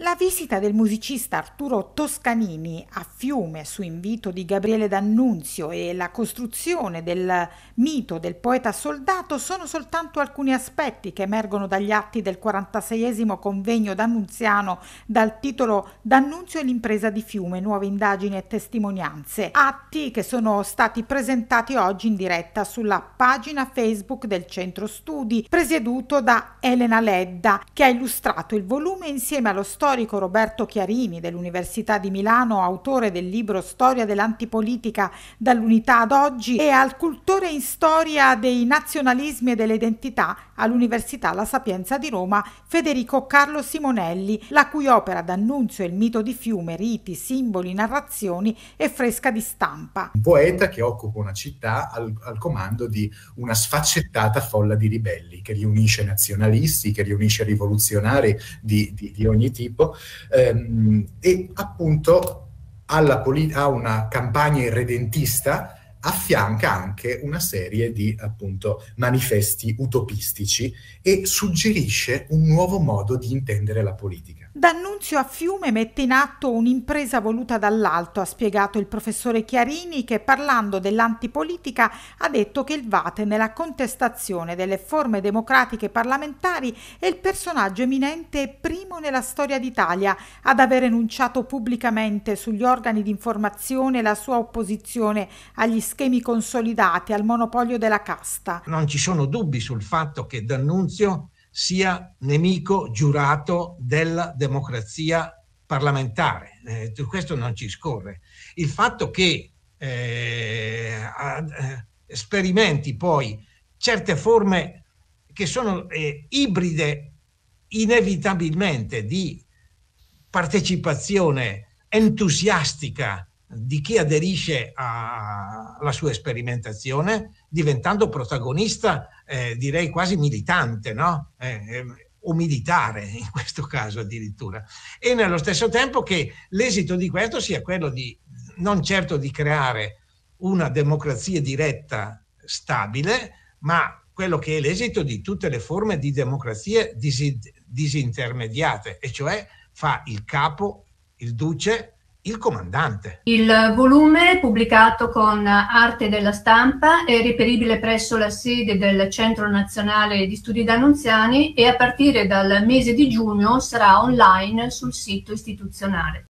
La visita del musicista Arturo Toscanini a Fiume su invito di Gabriele D'Annunzio e la costruzione del mito del poeta soldato sono soltanto alcuni aspetti che emergono dagli atti del 46 convegno d'Annunziano dal titolo D'Annunzio e l'impresa di Fiume, nuove indagini e testimonianze, atti che sono stati presentati oggi in diretta sulla pagina Facebook del Centro Studi, presieduto da Elena Ledda, che ha illustrato il volume insieme allo storico storico Roberto Chiarini dell'Università di Milano, autore del libro Storia dell'antipolitica dall'unità ad oggi, e al cultore in storia dei nazionalismi e delle identità all'Università La Sapienza di Roma, Federico Carlo Simonelli, la cui opera d'annunzio è il mito di fiume, riti, simboli, narrazioni e fresca di stampa. Un poeta che occupa una città al, al comando di una sfaccettata folla di ribelli che riunisce nazionalisti, che riunisce rivoluzionari di, di, di ogni tipo tipo, ehm, e appunto poli- a una campagna irredentista affianca anche una serie di appunto manifesti utopistici e suggerisce un nuovo modo di intendere la politica. D'Annunzio a Fiume mette in atto un'impresa voluta dall'alto, ha spiegato il professore Chiarini che parlando dell'antipolitica ha detto che il Vate nella contestazione delle forme democratiche parlamentari è il personaggio eminente e primo nella storia d'Italia ad aver enunciato pubblicamente sugli organi di informazione la sua opposizione agli schemi consolidati, al monopolio della casta. Non ci sono dubbi sul fatto che D'Annunzio sia nemico giurato della democrazia parlamentare. Eh, questo non ci scorre. Il fatto che eh, eh sperimenti poi certe forme che sono eh, ibride inevitabilmente di partecipazione entusiastica di chi aderisce alla sua sperimentazione diventando protagonista, eh, direi quasi militante, no? Eh, eh, o militare in questo caso addirittura. E nello stesso tempo che l'esito di questo sia quello di non certo di creare una democrazia diretta stabile, ma quello che è l'esito di tutte le forme di democrazie disintermediate, e cioè fa il capo, il duce, il comandante. Il volume, pubblicato con Arte della Stampa, è reperibile presso la sede del Centro Nazionale di Studi Danunziani e a partire dal mese di giugno sarà online sul sito istituzionale.